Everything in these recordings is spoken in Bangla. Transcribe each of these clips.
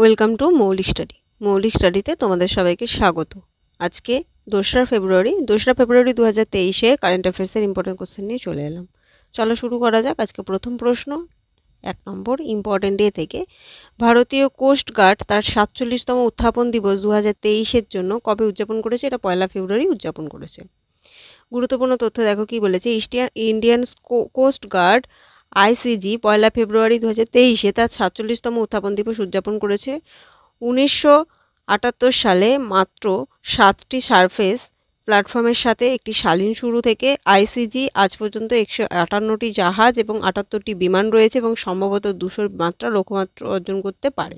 ওয়েলকাম টু মৌলিক স্টাডি মৌলিক স্টাডিতে তোমাদের সবাইকে স্বাগত আজকে দোসরা ফেব্রুয়ারি দোসরা ফেব্রুয়ারি দু হাজার তেইশে কারেন্ট অ্যাফেয়ার্সের ইম্পর্টেন্ট কোশ্চেন নিয়ে চলে এলাম চলো শুরু করা যাক আজকে প্রথম প্রশ্ন এক নম্বর ইম্পর্টেন্ট ডে থেকে ভারতীয় কোস্ট গার্ড তার সাতচল্লিশতম উত্থাপন দিবস দু হাজার তেইশের জন্য কবে উদযাপন করেছে এটা পয়লা ফেব্রুয়ারি উদযাপন করেছে গুরুত্বপূর্ণ তথ্য দেখো কি বলেছে ইস্টিয়া ইন্ডিয়ান কোস্ট গার্ড আইসিজি পয়লা ফেব্রুয়ারি দু হাজার তেইশে তার সাতচল্লিশতম উত্থাপন দিবস উদযাপন করেছে উনিশশো আটাত্তর সালে মাত্র সাতটি সারফেস প্ল্যাটফর্মের সাথে একটি শালীন শুরু থেকে আইসিজি আজ পর্যন্ত একশো আটান্নটি জাহাজ এবং আটাত্তরটি বিমান রয়েছে এবং সম্ভবত দুশোর মাত্রা লক্ষ্যমাত্রা অর্জন করতে পারে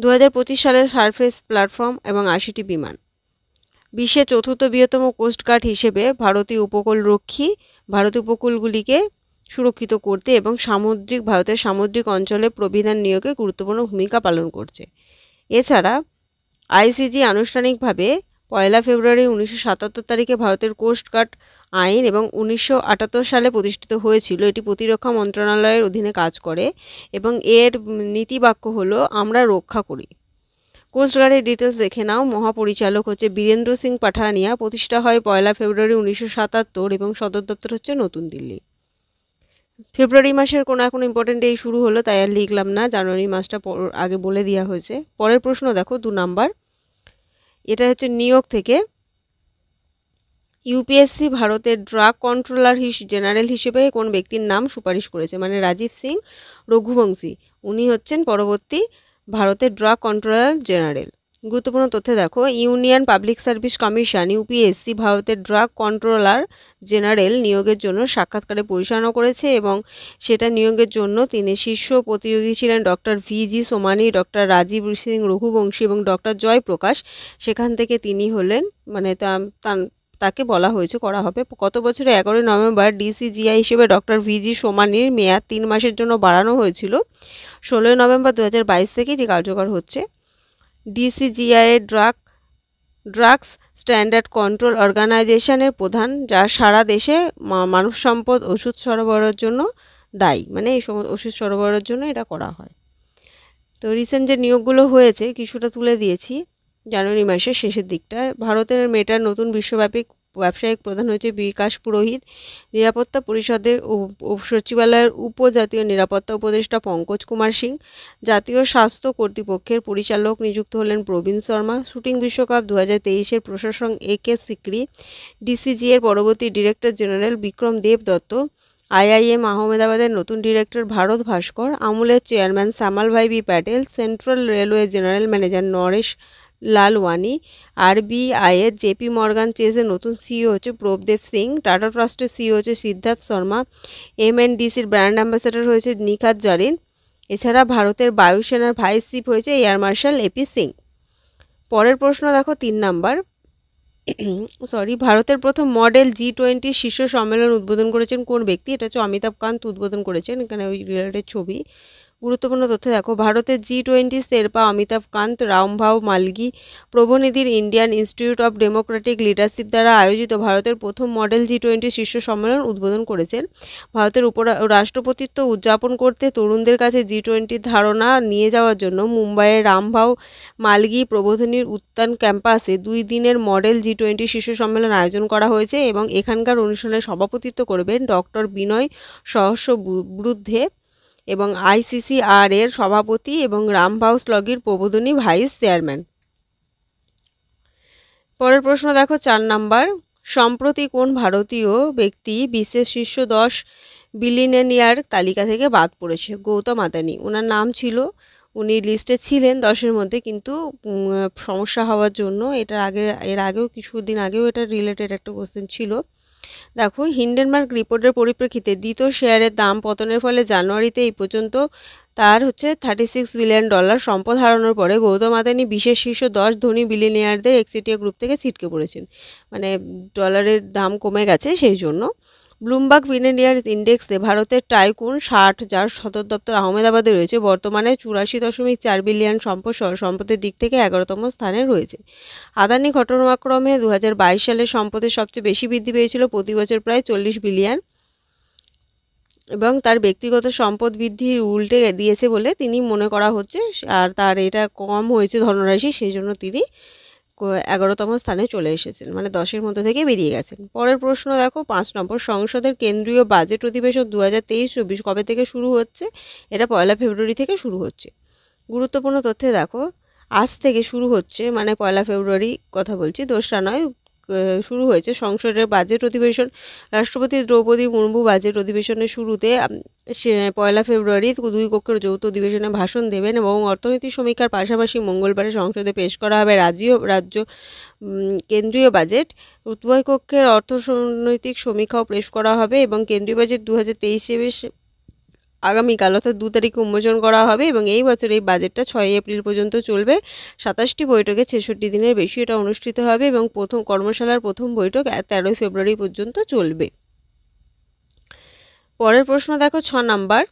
দু হাজার সালের সারফেস প্ল্যাটফর্ম এবং আশিটি বিমান বিশ্বের চতুর্থ বৃহত্তম কোস্টগার্ড হিসেবে ভারতীয় উপকূলরক্ষী ভারতীয় উপকূলগুলিকে সুরক্ষিত করতে এবং সামুদ্রিক ভারতের সামুদ্রিক অঞ্চলে প্রবিধান নিয়োগে গুরুত্বপূর্ণ ভূমিকা পালন করছে এছাড়া আইসিজি আনুষ্ঠানিকভাবে পয়লা ফেব্রুয়ারি উনিশশো সাতাত্তর তারিখে ভারতের কোস্টগার্ড আইন এবং উনিশশো সালে প্রতিষ্ঠিত হয়েছিল এটি প্রতিরক্ষা মন্ত্রণালয়ের অধীনে কাজ করে এবং এর নীতিবাক্য হলো আমরা রক্ষা করি কোস্টগার্ডের ডিটেলস দেখে নাও মহাপরিচালক হচ্ছে বীরেন্দ্র সিং পাঠানিয়া প্রতিষ্ঠা হয় পয়লা ফেব্রুয়ারি উনিশশো সাতাত্তর এবং সদর দপ্তর হচ্ছে নতুন দিল্লি ফেব্রুয়ারি মাসের কোনো এখন ইম্পর্টেন্ট এই শুরু হলো তাই আর লিখলাম না জানুয়ারি মাসটা আগে বলে দেওয়া হয়েছে পরের প্রশ্ন দেখো দু নাম্বার এটা হচ্ছে নিউ থেকে ইউপিএসসি ভারতের ড্রাগ কন্ট্রোলার হিস জেনারেল হিসেবে কোন ব্যক্তির নাম সুপারিশ করেছে মানে রাজীব সিং রঘুবংশী উনি হচ্ছেন পরবর্তী ভারতের ড্রাগ কন্ট্রোলার জেনারেল গুরুত্বপূর্ণ তথ্য দেখো union public service commission UPSC ভারতের ড্রাগ কন্ট্রোলার জেনারেল নিয়োগের জন্য সাক্ষাৎকারে পরিচালনা করেছে এবং সেটা নিয়োগের জন্য তিনি শীর্ষ প্রতিযোগী ছিলেন doctor V G Somani doctor Rajiv Singh Raghuvanshi এবং ডক্টর জয়প্রকাশ সেখান থেকে তিনি হলেন মানে তাকে বলা হয়েছে করা হবে গত বছরে এগারোই নভেম্বর ডিসিজিআই হিসেবে ডক্টর ভি জি সোমানির মেয়াদ তিন মাসের জন্য বাড়ানো হয়েছিল ষোলোই নভেম্বর দু থেকে এটি কার্যকর হচ্ছে ডিসিজিআইএ ড্রাগ ড্রাগস স্ট্যান্ডার্ড কন্ট্রোল অর্গানাইজেশনের প্রধান যা সারা দেশে মানব সম্পদ ওষুধ সরবরাহের জন্য দায়ী মানে এই সমস্ত ওষুধ সরবরাহের জন্য এটা করা হয় তো রিসেন্ট যে নিয়োগগুলো হয়েছে কিছুটা তুলে দিয়েছি জানুয়ারি মাসের শেষের দিকটায় ভারতের মেটার নতুন বিশ্বব্যাপী ব্যবসায়িক প্রধান হয়েছে বিকাশ পুরোহিত নিরাপত্তা পরিষদের সচিবালয়ের উপজাতীয় নিরাপত্তা উপদেষ্টা পঙ্কজ কুমার সিং জাতীয় স্বাস্থ্য কর্তৃপক্ষের পরিচালক নিযুক্ত হলেন প্রবীণ শর্মা শুটিং বিশ্বকাপ দু হাজার তেইশের প্রশাসন এ কে সিক্রি ডিসিজি এর পরবর্তী director general Vikram Dev Dutta IIM আহমেদাবাদের নতুন ডিরেক্টর ভারত ভাস্কর আমুলের chairman Shamal bhai B Patel central railway general manager Naresh Lalwani আরবিআইয়ের জেপি মর্গান চেজের নতুন সিও হচ্ছে প্রভদেব সিং টাটা ট্রাস্টের সিইও হচ্ছে সিদ্ধার্থ শর্মা এমএনডিসির ব্র্যান্ড অ্যাম্বাসেডর হয়েছে নিখাত জারিন এছাড়া ভারতের বায়ুসেনার ভাইস চিফ হয়েছে এয়ার মার্শাল এপি সিং পরের প্রশ্ন দেখো তিন নাম্বার সরি ভারতের প্রথম মডেল জি টোয়েন্টি শীর্ষ সম্মেলন উদ্বোধন করেছেন কোন ব্যক্তি এটা হচ্ছে অমিতাভ কান্ত উদ্বোধন করেছেন এখানে ওই রিলেটেড ছবি গুরুত্বপূর্ণ তথ্য দেখো ভারতের জি টোয়েন্টি শেরপা অমিতাভ কান্ত রামভাও মালগি প্রভনিধির Indian institute of democratic leadership দ্বারা আয়োজিত ভারতের প্রথম মডেল জি টোয়েন্টি শীর্ষ সম্মেলন উদ্বোধন করেছেন ভারতের উপরা রাষ্ট্রপতিত্ব উদযাপন করতে তরুণদের কাছে জি টোয়েন্টির ধারণা নিয়ে যাওয়ার জন্য মুম্বাইয়ের রামভাও মালগি প্রবোধনীর উত্তান ক্যাম্পাসে দুই দিনের মডেল জি টোয়েন্টি শীর্ষ সম্মেলন আয়োজন করা হয়েছে এবং এখানকার অনুষ্ঠানে সভাপতিত্ব করবেন ডক্টর বিনয় সহস্র বুদ্ধে এবং আইসিসিআর এর সভাপতি এবং রামভাউস লগির প্রবোধনী ভাইস চেয়ারম্যান পরের প্রশ্ন দেখো চার নাম্বার সম্প্রতি কোন ভারতীয় ব্যক্তি বিশ্বের শীর্ষ দশ বিলিনেনিয়ার তালিকা থেকে বাদ পড়েছে গৌতম আদানি ওনার নাম ছিল উনি লিস্টে ছিলেন দশের মধ্যে কিন্তু সমস্যা হওয়ার জন্য এটার আগে এর আগেও কিছুদিন আগেও এটা রিলেটেড একটা কোশ্চেন ছিল দেখো হিন্ডেনমার্ক রিপোর্টের পরিপ্রেক্ষিতে দ্বিতীয় শেয়ারের দাম পতনের ফলে জানুয়ারিতে এই পর্যন্ত তার হচ্ছে থার্টি সিক্স বিলিয়ন ডলার সম্পদ হারানোর পরে গৌতম আদানি বিশেষ শীর্ষ দশ ধনী বিলিনিয়ারদের এক্সিটিয়া গ্রুপ থেকে ছিটকে পড়েছেন মানে ডলারের দাম কমে গেছে সেই জন্য ব্লুমবার্গ মিলেনিয়ার ইন্ডেক্সে ভারতের টাইকুন ষাট যার সদর দপ্তর আহমেদাবাদে রয়েছে বর্তমানে চুরাশি দশমিক চার বিলিয়ন সম্পদসহ সম্পদের দিক থেকে এগারোতম স্থানে রয়েছে আদানি ঘটনাক্রমে দু সালে সম্পদের সবচেয়ে বেশি বৃদ্ধি পেয়েছিল প্রতি বছর প্রায় চল্লিশ বিলিয়ন এবং তার ব্যক্তিগত সম্পদ বৃদ্ধি উল্টে দিয়েছে বলে তিনি মনে করা হচ্ছে আর তার এটা কম হয়েছে ধনরাশি সেই জন্য তিনি এগারোতম স্থানে চলে এসেছেন মানে দশের মধ্যে থেকে বেরিয়ে গেছেন পরের প্রশ্ন দেখো পাঁচ নম্বর সংসদের কেন্দ্রীয় বাজেট অধিবেশন দু হাজার তেইশ চব্বিশ কবে থেকে শুরু হচ্ছে এটা পয়লা ফেব্রুয়ারি থেকে শুরু হচ্ছে গুরুত্বপূর্ণ তথ্যে দেখো আজ থেকে শুরু হচ্ছে মানে পয়লা ফেব্রুয়ারি কথা বলছি দোসরা নয় শুরু হয়েছে সংসদের বাজেট অধিবেশন রাষ্ট্রপতি দ্রৌপদী মুর্মু বাজেট অধিবেশনের শুরুতে পয়লা ফেব্রুয়ারি দুই কক্ষের যৌথ অধিবেশনে ভাষণ দেবেন এবং অর্থনীতি সমীক্ষার পাশাপাশি মঙ্গলবারে সংসদে পেশ করা হবে রাজ্য রাজ্য কেন্দ্রীয় বাজেট উভয় কক্ষের অর্থনৈতিক সমীক্ষাও পেশ করা হবে এবং কেন্দ্রীয় বাজেট দু হাজার তেইশে আগামীকাল অর্থাৎ দু তারিখে উন্মোচন করা হবে এবং এই বছর এই বাজেটটা ছয় এপ্রিল পর্যন্ত চলবে সাতাশটি বৈঠকে ছেষট্টি দিনের বেশি এটা অনুষ্ঠিত হবে এবং প্রথম কর্মশালার প্রথম বৈঠক তেরোই ফেব্রুয়ারি পর্যন্ত চলবে পরের প্রশ্ন দেখো ছ নাম্বার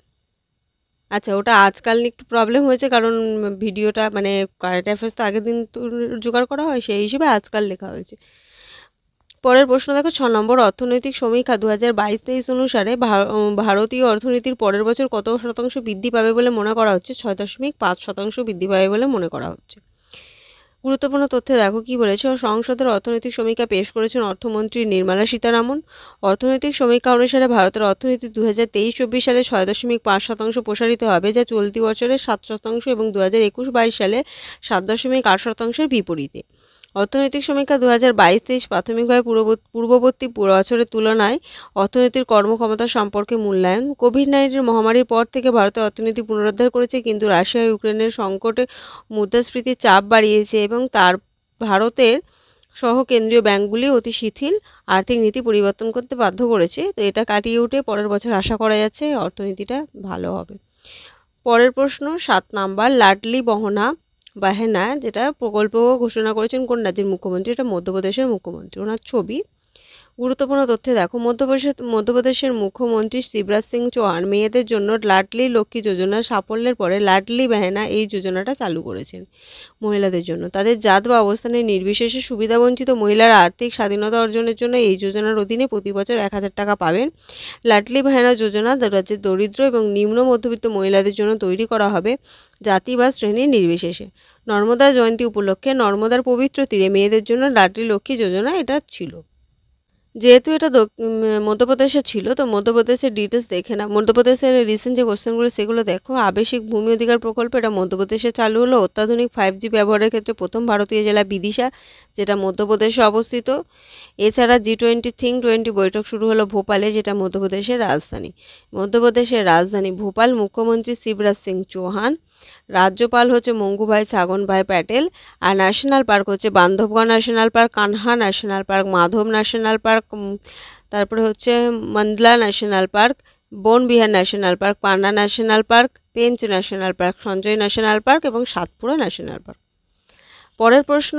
আচ্ছা ওটা আজকাল একটু প্রবলেম হয়েছে কারণ ভিডিওটা মানে কারেন্ট অ্যাফেয়ার্স তো আগের দিন জোগাড় করা হয় সেই হিসেবে আজকাল লেখা হয়েছে পরের প্রশ্ন দেখো ছ নম্বর অর্থনৈতিক সমীক্ষা দু হাজার বাইশ তেইশ অনুসারে ভারতীয় অর্থনীতির পরের বছর কত শতাংশ বৃদ্ধি পাবে বলে মনে করা হচ্ছে ছয় দশমিক পাঁচ শতাংশ বৃদ্ধি পাবে বলে মনে করা হচ্ছে গুরুত্বপূর্ণ তথ্যে দেখো কি বলেছে সংসদের অর্থনৈতিক সমীক্ষা পেশ করেছেন অর্থমন্ত্রী নির্মলা সীতারামন অর্থনৈতিক সমীক্ষা অনুসারে ভারতের অর্থনীতি দু হাজার তেইশ চব্বিশ সালে ছয় দশমিক পাঁচ শতাংশ প্রসারিত হবে যা চলতি বছরে সাত শতাংশ এবং দু হাজার একুশ বাইশ সালে সাত দশমিক আট শতাংশের বিপরীতে অর্থনৈতিক সমীক্ষা দু হাজার বাইশ তেইশ প্রাথমিকভাবে পূর্ববর্তী বছরের তুলনায় অর্থনীতির কর্মক্ষমতা সম্পর্কে মূল্যায়ন কোভিড নাইন্টিন মহামারীর পর থেকে ভারতের অর্থনীতি পুনরুদ্ধার করেছে কিন্তু রাশিয়া ইউক্রেনের সংকটে মুদ্রাস্ফীতির চাপ বাড়িয়েছে এবং তার ভারতের সহ কেন্দ্রীয় ব্যাংকগুলি অতি শিথিল আর্থিক নীতি পরিবর্তন করতে বাধ্য করেছে তো এটা কাটিয়ে উঠে পরের বছর আশা করা যাচ্ছে অর্থনীতিটা ভালো হবে পরের প্রশ্ন সাত নাম্বার লাডলি বহনা বাহেনা যেটা প্রকল্প ঘোষণা করেছেন কোন রাজ্যের মুখ্যমন্ত্রী এটা মধ্যপ্রদেশের মুখ্যমন্ত্রী ওনার ছবি গুরুত্বপূর্ণ তথ্যে দেখো মধ্যপ্রদেশ মধ্যপ্রদেশের মুখ্যমন্ত্রী শিবরাজ সিং চৌহান মেয়েদের জন্য লাডলি লক্ষ্মী যোজনার সাফল্যের পরে লাডলি বেহেনা এই যোজনাটা চালু করেছেন মহিলাদের জন্য তাদের জাত বা অবস্থানে নির্বিশেষে সুবিধাবঞ্চিত মহিলারা আর্থিক স্বাধীনতা অর্জনের জন্য এই যোজনার অধীনে প্রতি বছর এক হাজার টাকা পাবেন লাডলি বেহেনা যোজনা রাজ্যের দরিদ্র এবং নিম্ন মধ্যবিত্ত মহিলাদের জন্য তৈরি করা হবে জাতি বা শ্রেণী নির্বিশেষে নর্মদা জয়ন্তী উপলক্ষে নর্মদার পবিত্র তীরে মেয়েদের জন্য লাডলি লক্ষ্মী যোজনা এটা ছিল যেহেতু এটা মধ্যপ্রদেশে ছিল তো মধ্যপ্রদেশের ডিটেলস দেখে না মধ্যপ্রদেশের রিসেন্ট যে কোশ্চেনগুলো সেগুলো দেখো আবেশিক ভূমি অধিকার প্রকল্প এটা মধ্যপ্রদেশে চালু হলো অত্যাধুনিক ফাইভ জি ব্যবহারের ক্ষেত্রে প্রথম ভারতীয় জেলা বিদিশা যেটা মধ্যপ্রদেশে অবস্থিত এছাড়া জি টোয়েন্টি থিং টোয়েন্টি বৈঠক শুরু হলো ভোপালে যেটা মধ্যপ্রদেশের রাজধানী মধ্যপ্রদেশের রাজধানী ভোপাল মুখ্যমন্ত্রী শিবরাজ সিং চৌহান রাজ্যপাল হচ্ছে মঙ্গুভাই সাগনভাই প্যাটেল আর ন্যাশনাল পার্ক হচ্ছে Bandhavgarh national park Kanha national park Madhav national park তারপরে হচ্ছে Mandla national park Vanvihar national park Panna national park Pench national park Sanjay national park এবং সাতপুরা ন্যাশনাল পার্ক পরের প্রশ্ন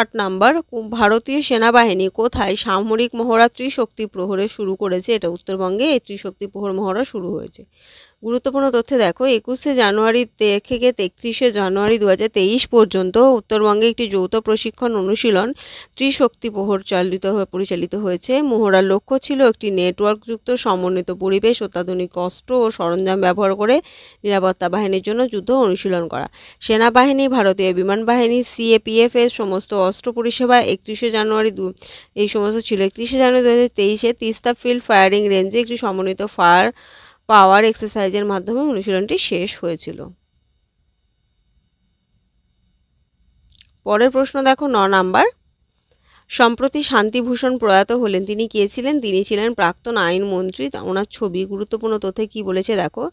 আট নাম্বার ভারতীয় সেনাবাহিনী কোথায় সামরিক মহড়া ত্রিশক্তি প্রহরে শুরু করেছে এটা উত্তরবঙ্গে এই ত্রিশক্তি প্রহর মহড়া শুরু হয়েছে গুরুত্বপূর্ণ তথ্য দেখো একুশে জানুয়ারি থেকে তেত্রিশে জানুয়ারি দু পর্যন্ত উত্তরবঙ্গে একটি যৌথ প্রশিক্ষণ অনুশীলন ত্রিশক্তি প্রহর চালিত হয়ে পরিচালিত হয়েছে মোহরার লক্ষ্য ছিল একটি নেটওয়ার্কযুক্ত সমন্বিত পরিবেশ অত্যাধুনিক অস্ত্র ও সরঞ্জাম ব্যবহার করে নিরাপত্তা বাহিনীর জন্য যুদ্ধ অনুশীলন করা সেনাবাহিনী ভারতীয় বিমান বাহিনী সিএপিএফ এর সমস্ত অস্ত্র পরিষেবা একত্রিশে জানুয়ারি দু এই সমস্ত ছিল একত্রিশে জানুয়ারি দু হাজার তেইশে তিস্তা ফিল্ড ফায়ারিং রেঞ্জে একটি সমন্বিত ফায়ার পাওয়ার এক্সারসাইজের মাধ্যমে অনুশীলনটি শেষ হয়েছিল পরের প্রশ্ন দেখো ন নাম্বার সম্প্রতি শান্তিভূষণ প্রয়াত হলেন তিনি কে ছিলেন তিনি ছিলেন প্রাক্তন আইনমন্ত্রী ওনার ছবি গুরুত্বপূর্ণ তথ্যে কি বলেছে দেখো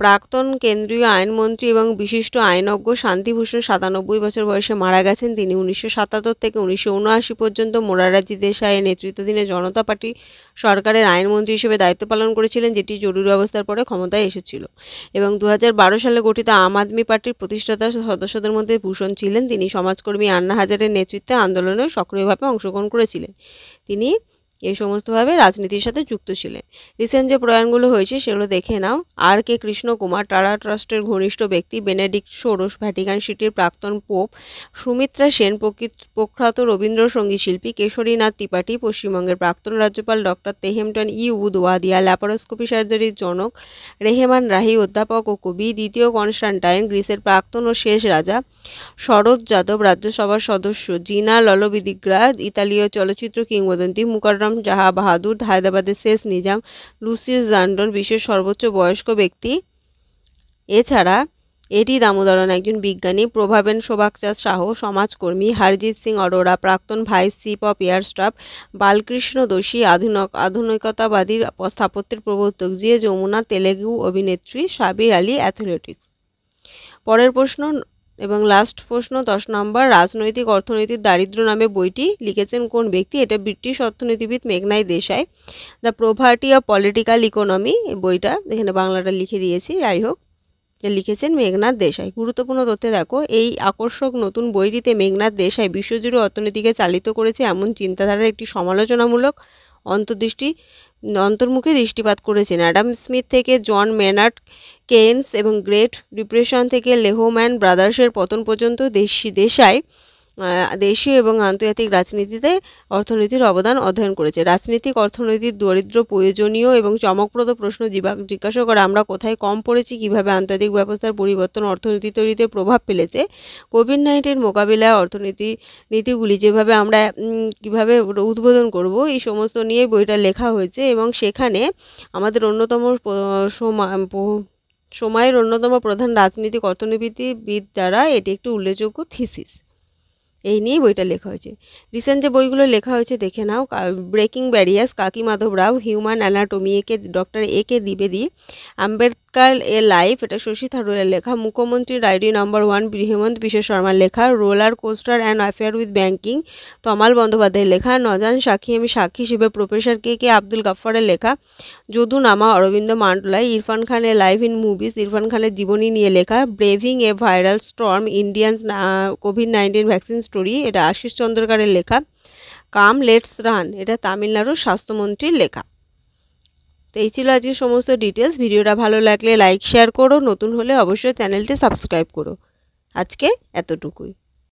প্রাক্তন কেন্দ্রীয় আইনমন্ত্রী এবং বিশিষ্ট আইনজ্ঞ শান্তিভূষণ সাতানব্বই বছর বয়সে মারা গেছেন তিনি উনিশশো সাতাত্তর থেকে উনিশশো উনআশি পর্যন্ত মোরারাজি দেশাইয়ের নেতৃত্বাধীনে জনতা পার্টি সরকারের আইনমন্ত্রী হিসেবে দায়িত্ব পালন করেছিলেন যেটি জরুরি অবস্থার পরে ক্ষমতায় এসেছিল এবং দু সালে গঠিত আম আদমি পার্টির প্রতিষ্ঠাতা সদস্যদের মধ্যে ভূষণ ছিলেন তিনি সমাজকর্মী আন্না হাজারের নেতৃত্বে আন্দোলনে সক্রিয়ভাবে অংশগ্রহণ করেছিলেন তিনি এই সমস্তভাবে রাজনীতির সাথে যুক্ত ছিলেন রিসেন্ট যে প্রয়াণগুলো হয়েছে সেগুলো দেখে নাও আর কে কৃষ্ণকুমার টারা ট্রাস্টের ঘনিষ্ঠ ব্যক্তি বেনেডিক্ট ষোড়শ ভ্যাটিকান সিটির প্রাক্তন পোপ সুমিত্রা সেন প্রকৃত প্রখ্যাত রবীন্দ্রসঙ্গীত শিল্পী কেশরীনাথ ত্রিপাঠী পশ্চিমবঙ্গের প্রাক্তন রাজ্যপাল doctor Tehemton Udwadia laparoscopy সার্জারির জনক রেহেমান রাহি অধ্যাপক ও কবি দ্বিতীয় কনস্টান্টাইন গ্রিসের প্রাক্তন ও শেষ রাজা শরৎ যাদব রাজ্যসভার সদস্য জিনা ললবিদিগ্রা ইতালীয় চলচ্চিত্র কিংবদন্তি মুকাররম নিজাম জাহা বাহাদুর হায়দ্রাবাদের শেষ নিজাম লুসিস জান্ডন বিশ্বের সর্বোচ্চ বয়স্ক ব্যক্তি এছাড়া এটি দামোদরন একজন বিজ্ঞানী প্রভাবেন শোভাকচাঁদ শাহ সমাজকর্মী হারজিৎ সিং অরোরা প্রাক্তন vice chief of air Balkrishna Doshi আধুনিক আধুনিকতাবাদী স্থাপত্যের প্রবর্তক জিয়ে যমুনা তেলেগু অভিনেত্রী সাবির আলী অ্যাথলেটিক্স পরের প্রশ্ন এবং লাস্ট প্রশ্ন দশ নম্বর রাজনৈতিক অর্থনৈতিক দারিদ্র নামে বইটি লিখেছেন কোন ব্যক্তি এটা ব্রিটিশ অর্থনীতিবিদ মেঘনাই Desai the poverty of political economy বইটা এখানে বাংলাটা লিখে দিয়েছি যাই হোক লিখেছেন মেঘনাথ দেশাই গুরুত্বপূর্ণ তথ্যে দেখো এই আকর্ষক নতুন বইটিতে মেঘনাথ দেশাই বিশ্বজুড়ে অর্থনীতিকে চালিত করেছে এমন চিন্তাধারার একটি সমালোচনামূলক অন্তর্দৃষ্টি অন্তর্মুখে দৃষ্টিপাত করেছেন অ্যাডাম স্মিথ থেকে জন মেনার্ড কেন্স এবং গ্রেট ডিপ্রেশন থেকে লেহোম্যান ব্রাদার্সের পতন পর্যন্ত দেশি দেশায় দেশীয় এবং আন্তর্জাতিক রাজনীতিতে অর্থনীতির অবদান অধ্যয়ন করেছে রাজনৈতিক অর্থনীতির দরিদ্র প্রয়োজনীয় এবং চমকপ্রদ প্রশ্ন জিজ্ঞাসা করে আমরা কোথায় কম পড়েছি কিভাবে আন্তর্জাতিক ব্যবস্থার পরিবর্তন অর্থনীতি তৈরিতে প্রভাব ফেলেছে কোভিড নাইন্টিন মোকাবিলায় অর্থনীতি নীতিগুলি যেভাবে আমরা কিভাবে উদ্বোধন করব এই সমস্ত নিয়ে বইটা লেখা হয়েছে এবং সেখানে আমাদের অন্যতম সময়ের অন্যতম প্রধান রাজনীতিক অর্থনীতিবিদ দ্বারা এটি একটি উল্লেখযোগ্য থিসিস এই নিয়েই বইটা লেখা হয়েছে রিসেন্ট যে বইগুলো লেখা হয়েছে দেখে নাও ব্রেকিং ব্যারিয়ার্স কাকি মাধব রাও হিউম্যান অ্যানাটোমি একে ডক্টর এ কে দ্বিবেদী আম্বেদকার এ লাইফ এটা শশী থারুরের লেখা মুখ্যমন্ত্রী ডায়রি নম্বর ওয়ান হেমন্ত বিশ্ব শর্মার লেখা roller coaster and affair with banking Tamal বন্দ্যোপাধ্যায়ের লেখা নজান সাক্ষী আমি সাক্ষী হিসেবে প্রফেসর কে কে আব্দুল গাফফারের লেখা যদু নামা অরবিন্দ মান্ডলাই ইরফান খানের লাইফ ইন মুভিজ ইরফান খানের জীবনী নিয়ে লেখা braving a viral storm Indian covid nineteen vaccine story এটা আশিস চন্দ্রকারের লেখা কাম লেটস রান এটা তামিলনাড়ুর স্বাস্থ্যমন্ত্রীর লেখা তো এই ছিল আজকে সমস্ত ডিটেলস ভিডিওটা ভালো লাগলে লাইক শেয়ার করো নতুন হলে অবশ্যই চ্যানেলটি সাবস্ক্রাইব করো আজকে এতটুকুই